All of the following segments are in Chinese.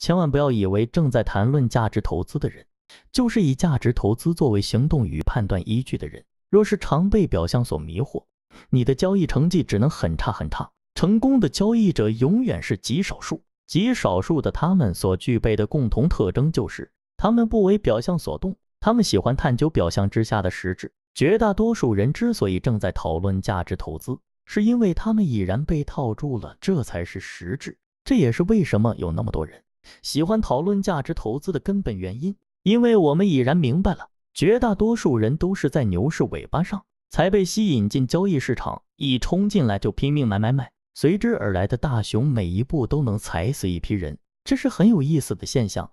千万不要以为正在谈论价值投资的人，就是以价值投资作为行动与判断依据的人。若是常被表象所迷惑，你的交易成绩只能很差很差。成功的交易者永远是极少数，极少数的他们所具备的共同特征就是，他们不为表象所动，他们喜欢探究表象之下的实质。绝大多数人之所以正在讨论价值投资，是因为他们已然被套住了，这才是实质。这也是为什么有那么多人。喜欢讨论价值投资的根本原因，因为我们已然明白了，绝大多数人都是在牛市尾巴上才被吸引进交易市场，一冲进来就拼命买买买，随之而来的大熊每一步都能踩死一批人，这是很有意思的现象。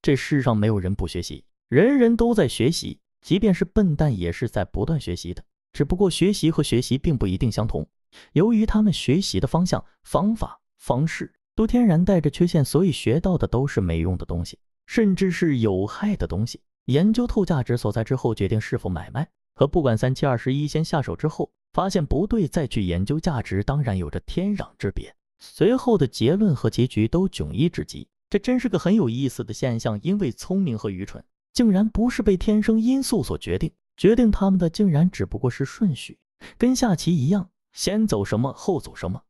这世上没有人不学习，人人都在学习，即便是笨蛋也是在不断学习的，只不过学习和学习并不一定相同，由于他们学习的方向、方法、方式。都天然带着缺陷，所以学到的都是没用的东西，甚至是有害的东西。研究透价值所在之后，决定是否买卖；和不管三七二十一先下手之后，发现不对再去研究价值，当然有着天壤之别。随后的结论和结局都迥异至极。这真是个很有意思的现象，因为聪明和愚蠢竟然不是被天生因素所决定，决定他们的竟然只不过是顺序，跟下棋一样，先走什么后走什么，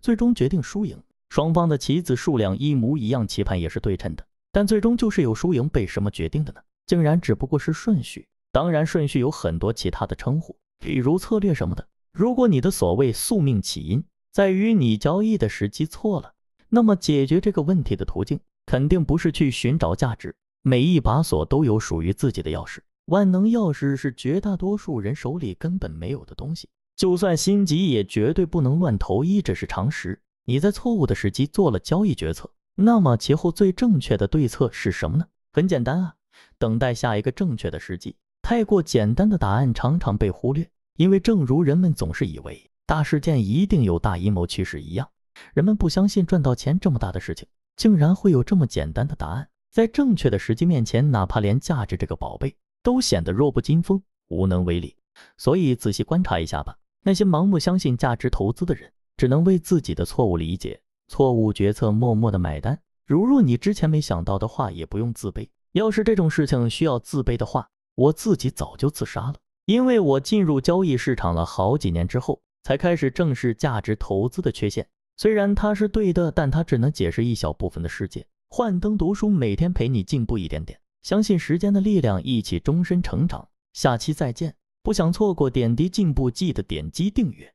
最终决定输赢。双方的棋子数量一模一样，棋盘也是对称的，但最终就是有输赢被什么决定的呢？竟然只不过是顺序。当然，顺序有很多其他的称呼，比如策略什么的。如果你的所谓宿命起因在于你交易的时机错了，那么解决这个问题的途径肯定不是去寻找价值。每一把锁都有属于自己的钥匙，万能钥匙是绝大多数人手里根本没有的东西。就算心急，也绝对不能乱投医，这是常识。你在错误的时机做了交易决策，那么其后最正确的对策是什么呢？很简单啊，等待下一个正确的时机。太过简单的答案常常被忽略，因为正如人们总是以为大事件一定有大阴谋趋势一样，人们不相信赚到钱这么大的事情竟然会有这么简单的答案。在正确的时机面前，哪怕连价值这个宝贝都显得弱不禁风，无能为力。所以仔细观察一下吧，那些盲目相信价值投资的人。只能为自己的错误理解、错误决策默默的买单。如若你之前没想到的话，也不用自卑。要是这种事情需要自卑的话，我自己早就自杀了。因为我进入交易市场了好几年之后，才开始正视价值投资的缺陷。虽然它是对的，但它只能解释一小部分的世界。幻灯读书每天陪你进步一点点，相信时间的力量，一起终身成长。下期再见。不想错过点滴进步，记得点击订阅。